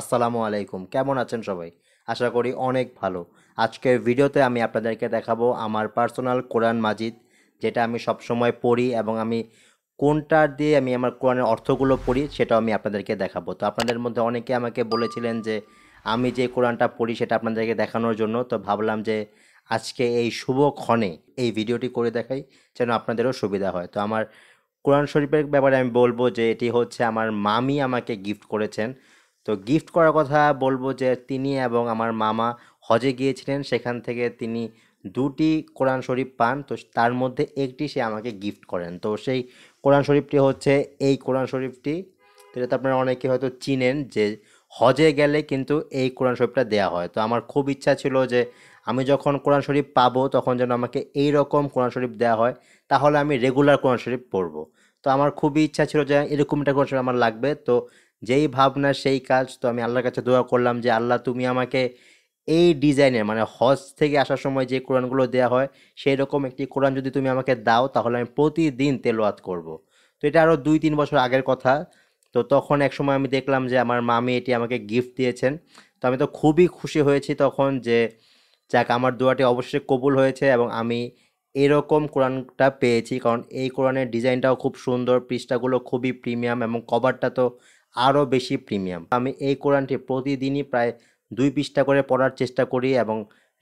আসসালামু আলাইকুম কেমন আছেন সবাই আশা করি অনেক ভালো আজকের ভিডিওতে আমি আপনাদেরকে দেখাবো আমার পার্সোনাল কোরআন মাজিদ যেটা আমি সবসময় পড়ি এবং আমি কোনটা দিয়ে আমি আমার কোরআনের অর্থগুলো পড়ি সেটাও আমি আপনাদেরকে দেখাবো তো আপনাদের মধ্যে অনেকে আমাকে বলেছিলেন যে আমি যে কোরআনটা পড়ি সেটা আপনাদেরকে দেখানোর জন্য তো ভাবলাম যে আজকে এই শুভ ক্ষণে এই ভিডিওটি করে দেখাই যেন আপনাদেরও সুবিধা হয় তো আমার কোরআন শরীফের ব্যাপারে আমি বলবো যে এটি হচ্ছে আমার মামি আমাকে গিফট করেছেন তো গিফট করার কথা বলবো যে তিনি এবং আমার মামা হজে গিয়েছিলেন সেখান থেকে তিনি দুটি কোরআন শরীফ পান তো তার মধ্যে একটি সে আমাকে গিফট করেন তো সেই কোরআন শরীফটি হচ্ছে এই কোরআন শরীফটি যেটা আপনারা অনেকে হয়তো চিনেন যে হজে গেলে কিন্তু এই কোরআন শরীফটা দেওয়া হয় তো আমার খুব ইচ্ছা ছিল যে আমি যখন কোরআন শরীফ পাবো তখন যেন আমাকে এই রকম কোরআন শরীফ দেওয়া হয় তাহলে আমি রেগুলার কোরআন শরীফ পড়বো তো আমার খুবই ইচ্ছা ছিল যে এরকম একটা কোরআন শরীফ আমার লাগবে তো যেই ভাবনা সেই কাজ তো আমি আল্লাহর কাছে দোয়া করলাম যে আল্লাহ তুমি আমাকে এই ডিজাইনের মানে হজ থেকে আসার সময় যে কোরআনগুলো দেওয়া হয় সেই রকম একটি কোরআন যদি তুমি আমাকে দাও তাহলে আমি প্রতিদিন তেলোয়াত করব। তো এটা আরও দুই তিন বছর আগের কথা তো তখন এক সময় আমি দেখলাম যে আমার মামি এটি আমাকে গিফট দিয়েছেন তো আমি তো খুবই খুশি হয়েছি তখন যে যাক আমার দোয়াটি অবশ্যই কবুল হয়েছে এবং আমি এরকম কোরআনটা পেয়েছি কারণ এই কোরআনের ডিজাইনটাও খুব সুন্দর পৃষ্ঠাগুলো খুবই প্রিমিয়াম এবং কভারটা তো আরও বেশি প্রিমিয়াম আমি এই কোরআনটি প্রতিদিনই প্রায় দুই পৃষ্ঠা করে পড়ার চেষ্টা করি এবং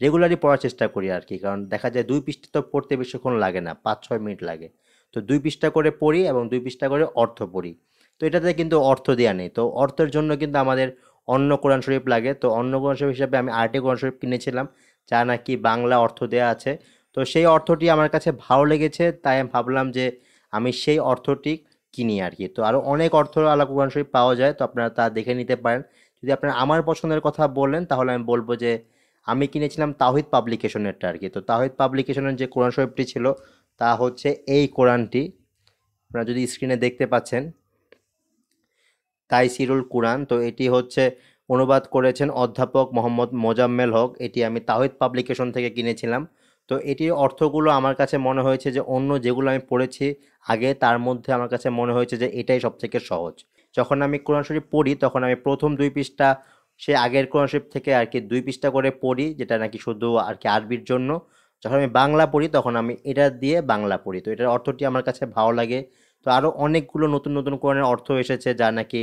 রেগুলারই পড়ার চেষ্টা করি আর কি কারণ দেখা যায় দুই পৃষ্ঠা তো পড়তে বেশিক্ষণ লাগে না পাঁচ ছয় মিনিট লাগে তো দুই পৃষ্ঠা করে পড়ি এবং দুই পৃষ্ঠা করে অর্থ পড়ি তো এটাতে কিন্তু অর্থ দেওয়া নেই তো অর্থের জন্য কিন্তু আমাদের অন্য কোরআন শরীফ লাগে তো অন্য কোরআন শরীফ হিসাবে আমি আরটি কোরআন শরীফ কিনেছিলাম যা নাকি বাংলা অর্থ দেওয়া আছে তো সেই অর্থটি আমার কাছে ভালো লেগেছে তাই আমি ভাবলাম যে আমি সেই অর্থটি কিনি আর কি তো আরও অনেক অর্থ আলা কোরআন শরীফ পাওয়া যায় তো আপনারা তা দেখে নিতে পারেন যদি আপনারা আমার পছন্দের কথা বলেন তাহলে আমি বলবো যে আমি কিনেছিলাম তাহিদ পাবলিকেশনেরটা আর কি তো তাহিদ পাবলিকেশনের যে কোরআন শরীফটি ছিল তা হচ্ছে এই কোরআনটি আপনারা যদি স্ক্রিনে দেখতে পাচ্ছেন তাইসিরুল কোরআন তো এটি হচ্ছে অনুবাদ করেছেন অধ্যাপক মোহাম্মদ মোজাম্মেল হক এটি আমি তাহিদ পাবলিকেশন থেকে কিনেছিলাম তো এটির অর্থগুলো আমার কাছে মনে হয়েছে যে অন্য যেগুলো আমি পড়েছি আগে তার মধ্যে আমার কাছে মনে হয়েছে যে এটাই সব থেকে সহজ যখন আমি কোরআন শরীফ পড়ি তখন আমি প্রথম দুই পৃষ্ঠা সে আগের কোরআন শরীফ থেকে আর কি দুই পৃষ্ঠা করে পড়ি যেটা নাকি শুধু আর কি আরবির জন্য যখন আমি বাংলা পড়ি তখন আমি এটা দিয়ে বাংলা পড়ি তো এটার অর্থটি আমার কাছে ভালো লাগে তো আরও অনেকগুলো নতুন নতুন কোরআনের অর্থ এসেছে যা নাকি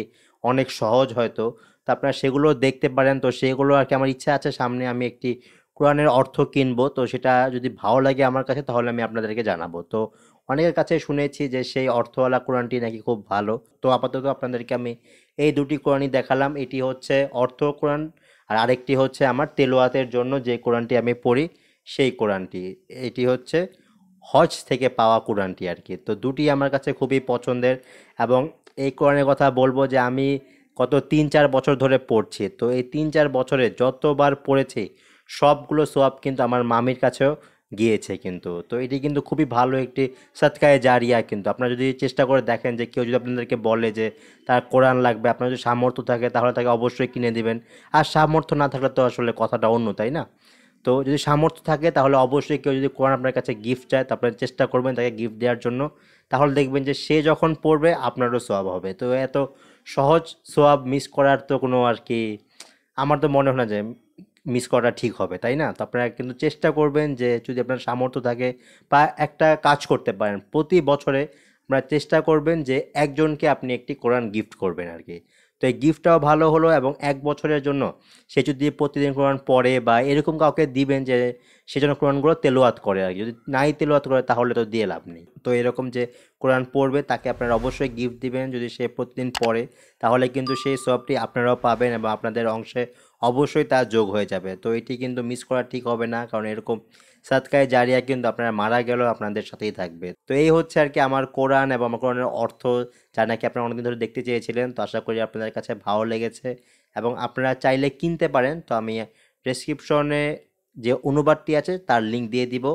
অনেক সহজ হয়তো তো আপনারা সেগুলো দেখতে পারেন তো সেগুলো আর কি আমার ইচ্ছা আছে সামনে আমি একটি কোরআনের অর্থ কিনবো তো সেটা যদি ভালো লাগে আমার কাছে তাহলে আমি আপনাদেরকে জানাবো তো অনেকের কাছে শুনেছি যে সেই অর্থওয়ালা কোরআনটি নাকি খুব ভালো তো আপাতত আপনাদেরকে আমি এই দুটি কোরআনই দেখালাম এটি হচ্ছে অর্থ কোরআন আর আরেকটি হচ্ছে আমার তেলোয়াতের জন্য যে কোরআনটি আমি পড়ি সেই কোরআনটি এটি হচ্ছে হজ থেকে পাওয়া কোরআনটি আর কি তো দুটি আমার কাছে খুবই পছন্দের এবং এই কোরআনের কথা বলবো যে আমি গত তিন চার বছর ধরে পড়ছি তো এই তিন চার বছরে যতবার পড়েছি সবগুলো সোয়াব কিন্তু আমার মামির কাছেও গিয়েছে কিন্তু তো এটি কিন্তু খুবই ভালো একটি সৎকায় জারিয়া কিন্তু আপনারা যদি চেষ্টা করে দেখেন যে কেউ যদি আপনাদেরকে বলে যে তার কোরআন লাগবে আপনার যদি সামর্থ্য থাকে তাহলে তাকে অবশ্যই কিনে দিবেন আর সামর্থ্য না থাকলে তো আসলে কথাটা অন্য তাই না তো যদি সামর্থ্য থাকে তাহলে অবশ্যই কেউ যদি কোরআন আপনার কাছে গিফট চায় তো আপনার চেষ্টা করবেন তাকে গিফট দেওয়ার জন্য তাহলে দেখবেন যে সে যখন পড়বে আপনারও সোয়াব হবে তো এত সহজ সোয়াব মিস করার তো কোনো আর কি আমার তো মনে হয় না যে মিস করাটা ঠিক হবে তাই না তো আপনারা কিন্তু চেষ্টা করবেন যে যদি আপনার সামর্থ্য থাকে বা একটা কাজ করতে পারেন প্রতি বছরে আপনারা চেষ্টা করবেন যে একজনকে আপনি একটি কোরআন গিফট করবেন আর কি তো এই গিফটটাও ভালো হলো এবং এক বছরের জন্য সে যদি প্রতিদিন কোরআন পড়ে বা এরকম কাউকে দিবেন যে সে যেন কোরআনগুলো তেলোয়াত করে আর কি যদি নাই তেলোয়াত করে তাহলে তো দিয়ে লাভ নেই তো এরকম যে কোরআন পড়বে তাকে আপনারা অবশ্যই গিফট দিবেন যদি সে প্রতিদিন পড়ে তাহলে কিন্তু সেই সবটি আপনারাও পাবেন এবং আপনাদের অংশে অবশ্যই তা যোগ হয়ে যাবে তো এটি কিন্তু মিস করা ঠিক হবে না কারণ এরকম সাতকায় জারিয়া কিন্তু আপনারা মারা গেলেও আপনাদের সাথেই থাকবে তো এই হচ্ছে আর কি আমার কোরআন এবং আমার কোরআনের অর্থ যা নাকি আপনারা অনেকদিন ধরে দেখতে চেয়েছিলেন তো আশা করি আপনাদের কাছে ভালো লেগেছে এবং আপনারা চাইলে কিনতে পারেন তো আমি ডেসক্রিপশনে যে অনুবাদটি আছে তার লিঙ্ক দিয়ে দিব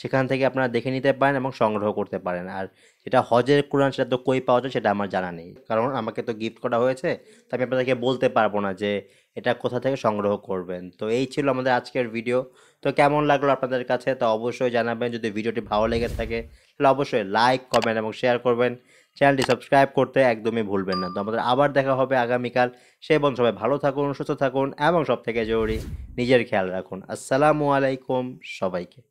সেখান থেকে আপনারা দেখে নিতে পারেন এবং সংগ্রহ করতে পারেন আর এটা হজের কোরআন সেটা তো কই পাওয়া যায় সেটা আমার জানা নেই কারণ আমাকে তো গিফট করা হয়েছে তো আমি আপনাদেরকে বলতে পারবো না যে এটা কোথা থেকে সংগ্রহ করবেন তো এই ছিল আমাদের আজকের ভিডিও তো কেমন লাগলো আপনাদের কাছে তো অবশ্যই জানাবেন যদি ভিডিওটি ভালো লেগে থাকে তাহলে অবশ্যই লাইক কমেন্ট এবং শেয়ার করবেন চ্যানেলটি সাবস্ক্রাইব করতে একদমই ভুলবেন না তো আমাদের আবার দেখা হবে আগামীকাল সে এবং সবাই ভালো থাকুন সুস্থ থাকুন এবং সব থেকে জরুরি নিজের খেয়াল রাখুন আসসালামু আলাইকুম সবাইকে